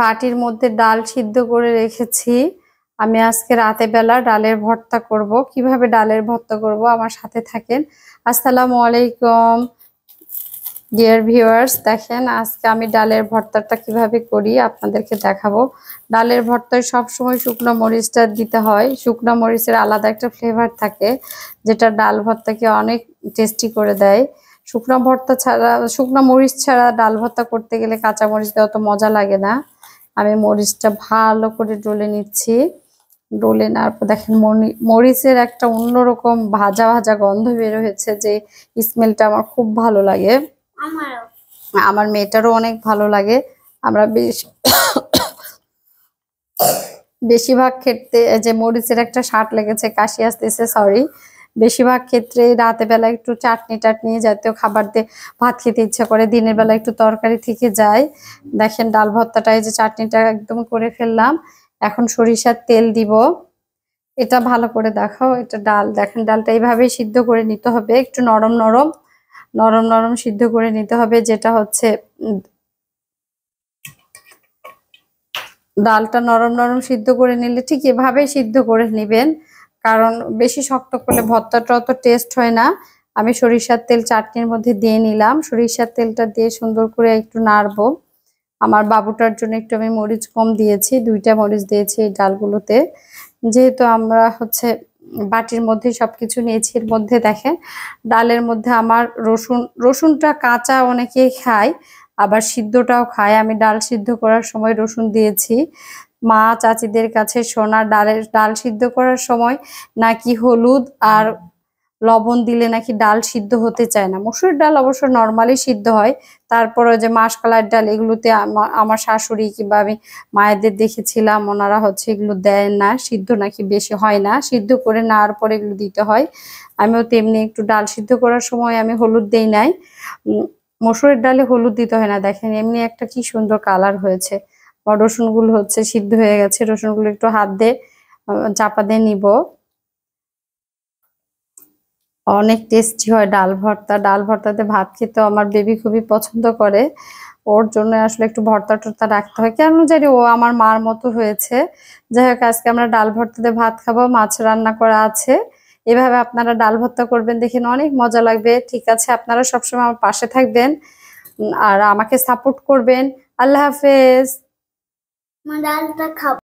বাটির মধ্যে ডাল সিদ্ধ করে রেখেছি আমি আজকে রাতে বেলা ডালের ভর্তা করব কিভাবে ডালের ভর্তা করব আমার সাথে থাকেন আসসালামু আলাইকুম ডিয়ার ভিউয়ার্স দেখেন আজকে আমি ডালের ভর্তাটা কিভাবে করি আপনাদেরকে দেখাবো ডালের ভর্তায় সবসময় শুকনো মরিচটা দিতে হয় শুকনো মরিচের আলাদা একটা ফ্লেভার থাকে যেটা ডাল ভর্তাকে অনেক টেস্টি করে দেয় শুকনো ভর্তা ছাড়া শুকনো মরিচ ছাড়া ডাল ভর্তা করতে গেলে কাঁচা মরিচ দেওয়া তো মজা লাগে না আমি মরিচটা ভালো করে ডলে নিচ্ছি ডলে নেওয়ার পর দেখেন মরিচের একটা অন্যরকম ভাজা ভাজা গন্ধ বের হয়েছে যে স্মেলটা আমার খুব ভালো লাগে আমার মেয়েটারও অনেক ভালো লাগে আমরা বেশ বেশিরভাগ ক্ষেত্রে যে মরিচের একটা শার্ট লেগেছে কাশি আসতেছে সরি বেশিরভাগ ক্ষেত্রে রাতে বেলা একটু চাটনি টাটনি জাতীয় খাবার দিয়ে ভাত খেতে ইচ্ছা করে দিনের বেলা একটু তরকারি থেকে যায় দেখেন ডাল এই যে চাটনিটা একদম করে ফেললাম এখন সরিষার তেল দিব এটা ভালো করে দেখাও এটা ডাল দেখেন ডালটা এইভাবেই সিদ্ধ করে নিতে হবে একটু নরম নরম নরম নরম সিদ্ধ করে নিতে হবে যেটা হচ্ছে ডালটা নরম নরম সিদ্ধ করে নিলে ঠিক এভাবেই সিদ্ধ করে নেবেন কারণ বেশি শক্ত করলে ভর্তাটা অত টেস্ট হয় না আমি সরিষার তেল চাটনির মধ্যে দিয়ে নিলাম সরিষার তেলটা দিয়ে সুন্দর করে একটু নাড়বো আমার বাবুটার জন্য একটু আমি মরিচ কম দিয়েছি দুইটা মরিচ দিয়েছি এই ডালগুলোতে যেহেতু আমরা হচ্ছে বাটির মধ্যে সব কিছু নিয়েছি এর মধ্যে দেখেন ডালের মধ্যে আমার রসুন রসুনটা কাঁচা অনেকেই খায় আবার সিদ্ধটাও খায় আমি ডাল সিদ্ধ করার সময় রসুন দিয়েছি মা চাচিদের কাছে সোনা ডালের ডাল সিদ্ধ করার সময় নাকি হলুদ আর লবণ দিলে নাকি ডাল সিদ্ধ হতে চায় না মসুর ডাল অবশ্য নর্মালি সিদ্ধ হয় তারপরে যে মাসকালার ডাল এগুলোতে আমার শাশুড়ি কিংবা আমি মায়েদের দেখেছিলাম ওনারা হচ্ছে এগুলো দেয় না সিদ্ধ নাকি বেশি হয় না সিদ্ধ করে নেওয়ার পরে এগুলো দিতে হয় আমিও তেমনি একটু ডাল সিদ্ধ করার সময় আমি হলুদ দিই নাই মসুরের ডালে হলুদ দিতে হয় না দেখেন এমনি একটা কি সুন্দর কালার হয়েছে রসুনগুলো হচ্ছে সিদ্ধ হয়ে গেছে রসুনগুলো একটু হাত দিয়ে চাপা দিয়ে নিব অনেক টেস্টি হয় ডাল ভর্তা ডাল ভর্তাতে ভাত খেতে আমার বেবি খুবই পছন্দ করে ওর জন্য আসলে একটু ভর্তা টর্তা রাখতে হয় কেন জানি ও আমার মার মতো হয়েছে যাই হোক আজকে আমরা ডাল ভর্তাতে ভাত খাবো মাছ রান্না করা আছে এভাবে আপনারা ডাল ভর্তা করবেন দেখেন অনেক মজা লাগবে ঠিক আছে আপনারা সবসময় আমার পাশে থাকবেন আর আমাকে সাপোর্ট করবেন আল্লাহ হাফেজ Mandar ele pra cá.